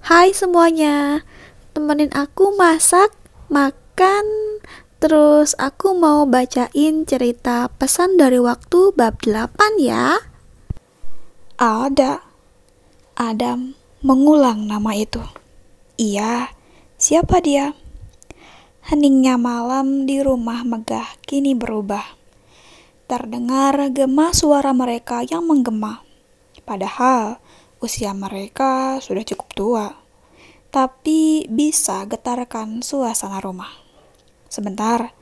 Hai semuanya, temenin aku masak, makan, terus aku mau bacain cerita pesan dari waktu bab 8 ya. Ada. Adam mengulang nama itu. Iya, siapa dia? Heningnya malam di rumah megah kini berubah. Terdengar gema suara mereka yang menggema. Padahal, usia mereka sudah cukup tua, tapi bisa getarkan suasana rumah. Sebentar,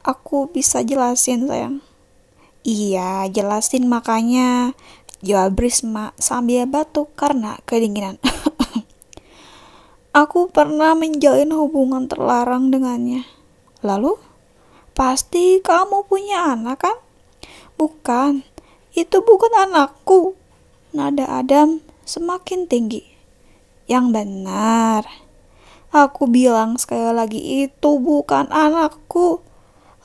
aku bisa jelasin sayang. Iya, jelasin makanya jawab Brisma sambil batuk karena kedinginan. aku pernah menjalin hubungan terlarang dengannya. Lalu, pasti kamu punya anak kan? Bukan, itu bukan anakku, nada Adam semakin tinggi. Yang benar. Aku bilang sekali lagi itu bukan anakku.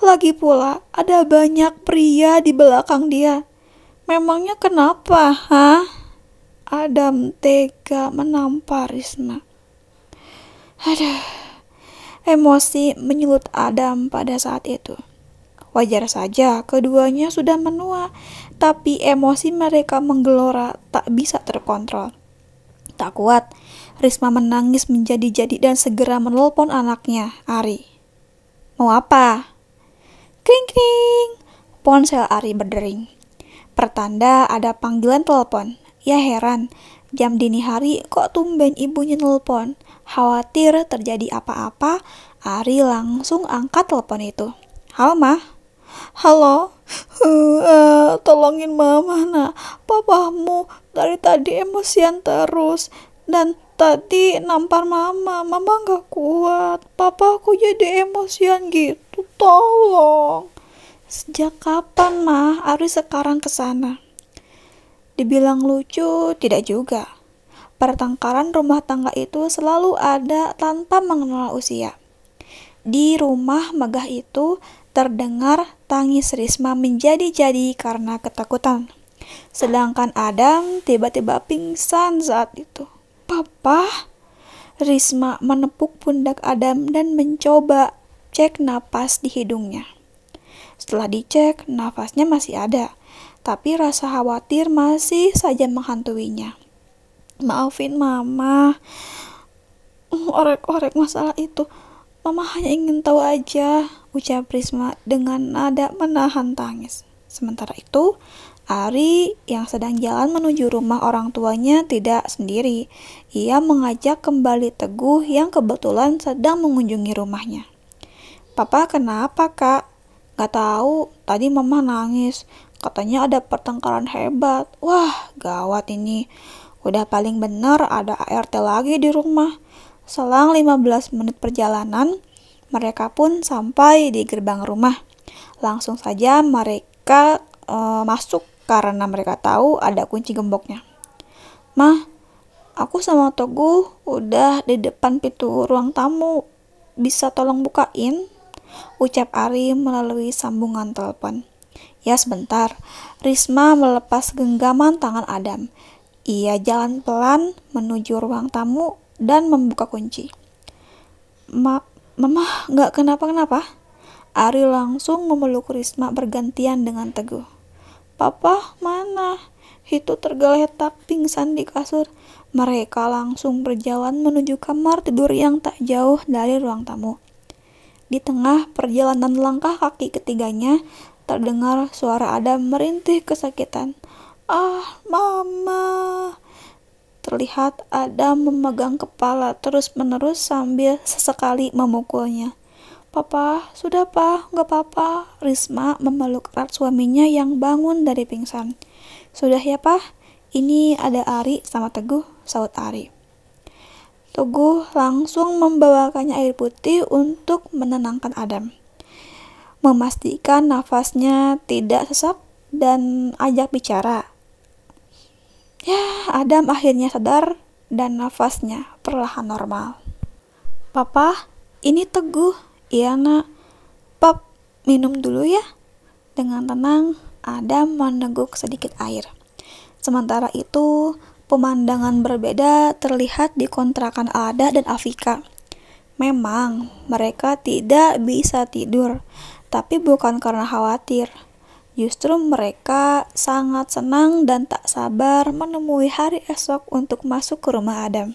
Lagi pula ada banyak pria di belakang dia. Memangnya kenapa, ha? Adam tega menampar Risma. Aduh, emosi menyulut Adam pada saat itu. Wajar saja keduanya sudah menua, tapi emosi mereka menggelora tak bisa terkontrol. Tak kuat, Risma menangis menjadi-jadi dan segera menelpon anaknya, Ari. Mau apa? Kring kring. Ponsel Ari berdering. Pertanda ada panggilan telepon. Ya heran, jam dini hari kok tumben ibunya nelpon. Khawatir terjadi apa-apa, Ari langsung angkat telepon itu. Halo, Mah. Halo, uh, tolongin mama nak. Papamu dari tadi emosian terus dan tadi nampar mama. Mama nggak kuat. Papa aku jadi emosian gitu. Tolong. Sejak kapan mah Ari sekarang ke sana? Dibilang lucu, tidak juga. Pertengkaran rumah tangga itu selalu ada tanpa mengenal usia. Di rumah megah itu Terdengar tangis Risma menjadi-jadi karena ketakutan. Sedangkan Adam tiba-tiba pingsan saat itu. Papa, Risma menepuk pundak Adam dan mencoba cek napas di hidungnya. Setelah dicek, nafasnya masih ada, tapi rasa khawatir masih saja menghantuinya. Maafin mama, orek-orek masalah itu. Mama hanya ingin tahu aja ucap Prisma dengan nada menahan tangis. Sementara itu, Ari yang sedang jalan menuju rumah orang tuanya tidak sendiri. Ia mengajak kembali Teguh yang kebetulan sedang mengunjungi rumahnya. Papa kenapa kak? Gak tahu, tadi mama nangis. Katanya ada pertengkaran hebat. Wah, gawat ini. Udah paling bener ada ART lagi di rumah. Selang 15 menit perjalanan, mereka pun sampai di gerbang rumah. Langsung saja mereka e, masuk karena mereka tahu ada kunci gemboknya. Mah, aku sama Teguh udah di depan pintu ruang tamu. Bisa tolong bukain? Ucap Ari melalui sambungan telepon. Ya sebentar, Risma melepas genggaman tangan Adam. Ia jalan pelan menuju ruang tamu dan membuka kunci. Ma Mama nggak kenapa-kenapa? Ari langsung memeluk Risma bergantian dengan Teguh. Papa mana? Itu tergeletak pingsan di kasur. Mereka langsung berjalan menuju kamar tidur yang tak jauh dari ruang tamu. Di tengah perjalanan langkah kaki ketiganya, terdengar suara Adam merintih kesakitan. Ah, mama, terlihat Adam memegang kepala terus-menerus sambil sesekali memukulnya. Papa, sudah pa, nggak apa-apa. Risma memeluk erat suaminya yang bangun dari pingsan. Sudah ya, pah? Ini ada Ari sama Teguh, saut Ari. Teguh langsung membawakannya air putih untuk menenangkan Adam. Memastikan nafasnya tidak sesak dan ajak bicara. Ya, Adam akhirnya sadar dan nafasnya perlahan normal. Papa, ini teguh. Iya nak. Pap, minum dulu ya. Dengan tenang, Adam meneguk sedikit air. Sementara itu, pemandangan berbeda terlihat di kontrakan Ada dan Afika. Memang, mereka tidak bisa tidur, tapi bukan karena khawatir, Justru mereka sangat senang dan tak sabar menemui hari esok untuk masuk ke rumah Adam.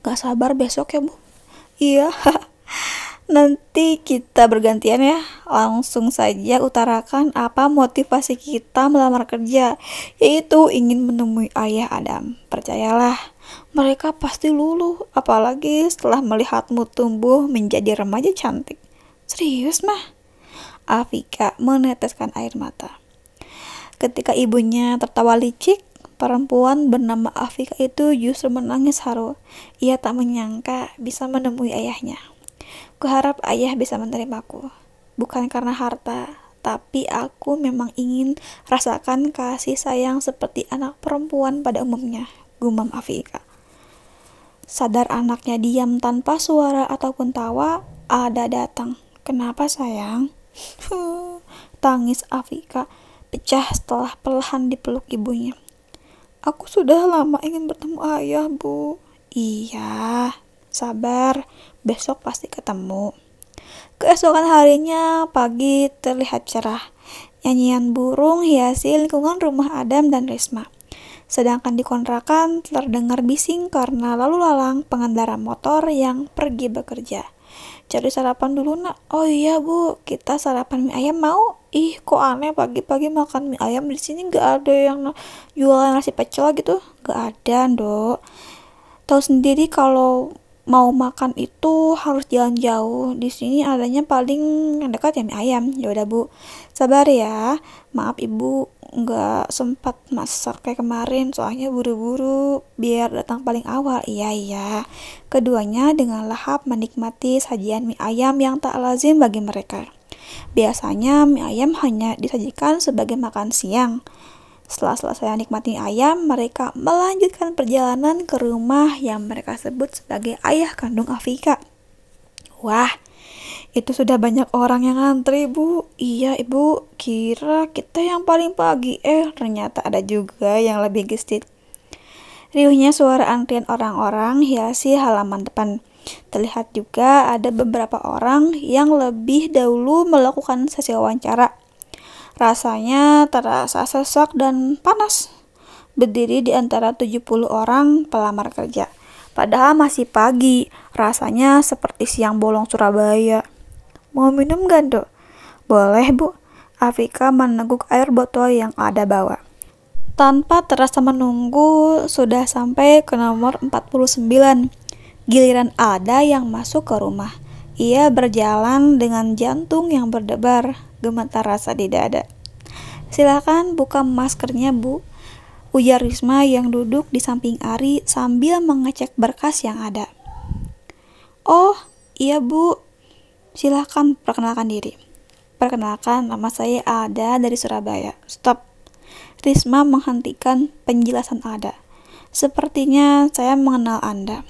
Gak sabar besok ya bu? Iya. Nanti kita bergantian ya. Langsung saja utarakan apa motivasi kita melamar kerja, yaitu ingin menemui ayah Adam. Percayalah, mereka pasti luluh, apalagi setelah melihatmu tumbuh menjadi remaja cantik. Serius mah? Afika meneteskan air mata. Ketika ibunya tertawa licik, perempuan bernama Afika itu justru menangis haru. Ia tak menyangka bisa menemui ayahnya. Kuharap ayah bisa menerimaku. Bukan karena harta, tapi aku memang ingin rasakan kasih sayang seperti anak perempuan pada umumnya, gumam Afika. Sadar anaknya diam tanpa suara ataupun tawa, ada datang. Kenapa sayang? Tangis Afika pecah setelah perlahan dipeluk ibunya. Aku sudah lama ingin bertemu ayah, Bu. Iya, sabar. Besok pasti ketemu. Keesokan harinya pagi terlihat cerah. Nyanyian burung hiasi lingkungan rumah Adam dan Risma. Sedangkan di kontrakan terdengar bising karena lalu lalang pengendara motor yang pergi bekerja cari sarapan dulu nak oh iya bu kita sarapan mie ayam mau ih kok aneh pagi-pagi makan mie ayam di sini nggak ada yang jualan nasi pecel gitu nggak ada dok tahu sendiri kalau mau makan itu harus jalan jauh. Di sini adanya paling yang dekat ya mie ayam. Ya udah Bu, sabar ya. Maaf Ibu nggak sempat masak kayak kemarin soalnya buru-buru biar datang paling awal iya iya keduanya dengan lahap menikmati sajian mie ayam yang tak lazim bagi mereka biasanya mie ayam hanya disajikan sebagai makan siang setelah selesai nikmati ayam, mereka melanjutkan perjalanan ke rumah yang mereka sebut sebagai ayah kandung Afika. Wah, itu sudah banyak orang yang antri, Bu. Iya, Ibu, kira kita yang paling pagi. Eh, ternyata ada juga yang lebih gesit. Riuhnya suara antrian orang-orang hiasi halaman depan. Terlihat juga ada beberapa orang yang lebih dahulu melakukan sesi wawancara. Rasanya terasa sesak dan panas. Berdiri di antara 70 orang pelamar kerja. Padahal masih pagi, rasanya seperti siang bolong Surabaya. Mau minum gak, dok? Boleh, Bu. Afika meneguk air botol yang ada bawa. Tanpa terasa menunggu, sudah sampai ke nomor 49. Giliran ada yang masuk ke rumah. Ia berjalan dengan jantung yang berdebar gemetar rasa di dada. Silakan buka maskernya, Bu. Ujar Risma yang duduk di samping Ari sambil mengecek berkas yang ada. Oh, iya Bu. silakan perkenalkan diri. Perkenalkan, nama saya Ada dari Surabaya. Stop. Risma menghentikan penjelasan Ada. Sepertinya saya mengenal Anda.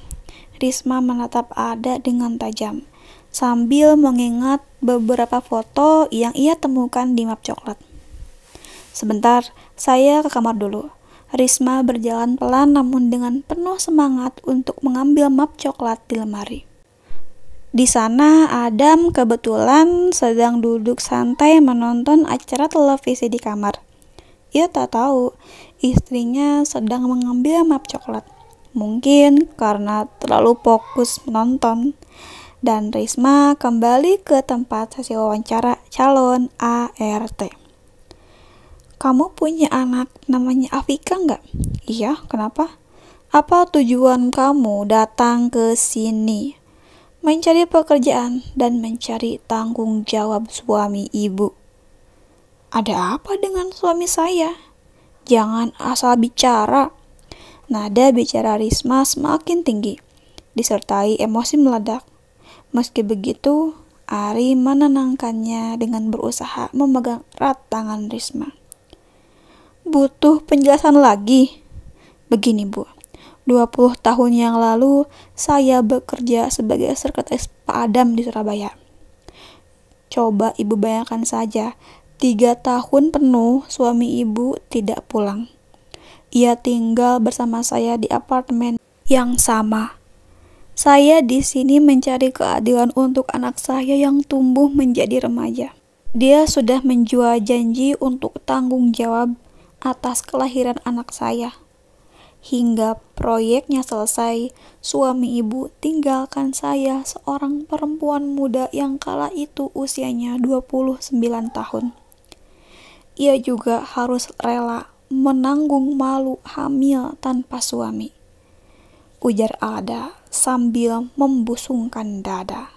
Risma menatap Ada dengan tajam, sambil mengingat beberapa foto yang ia temukan di map coklat. Sebentar, saya ke kamar dulu. Risma berjalan pelan namun dengan penuh semangat untuk mengambil map coklat di lemari. Di sana, Adam kebetulan sedang duduk santai menonton acara televisi di kamar. Ia tak tahu istrinya sedang mengambil map coklat. Mungkin karena terlalu fokus menonton dan Risma kembali ke tempat sesi wawancara calon ART. Kamu punya anak namanya Afika nggak? Iya, kenapa? Apa tujuan kamu datang ke sini? Mencari pekerjaan dan mencari tanggung jawab suami ibu. Ada apa dengan suami saya? Jangan asal bicara. Nada bicara Risma semakin tinggi, disertai emosi meledak Meski begitu, Ari menenangkannya dengan berusaha memegang erat tangan Risma. Butuh penjelasan lagi? Begini, Bu. 20 tahun yang lalu, saya bekerja sebagai sekretaris Pak Adam di Surabaya. Coba ibu bayangkan saja, tiga tahun penuh suami ibu tidak pulang. Ia tinggal bersama saya di apartemen yang sama. Saya di sini mencari keadilan untuk anak saya yang tumbuh menjadi remaja. Dia sudah menjual janji untuk tanggung jawab atas kelahiran anak saya. Hingga proyeknya selesai, suami ibu tinggalkan saya seorang perempuan muda yang kala itu usianya 29 tahun. Ia juga harus rela menanggung malu hamil tanpa suami ujar Ada sambil membusungkan dada.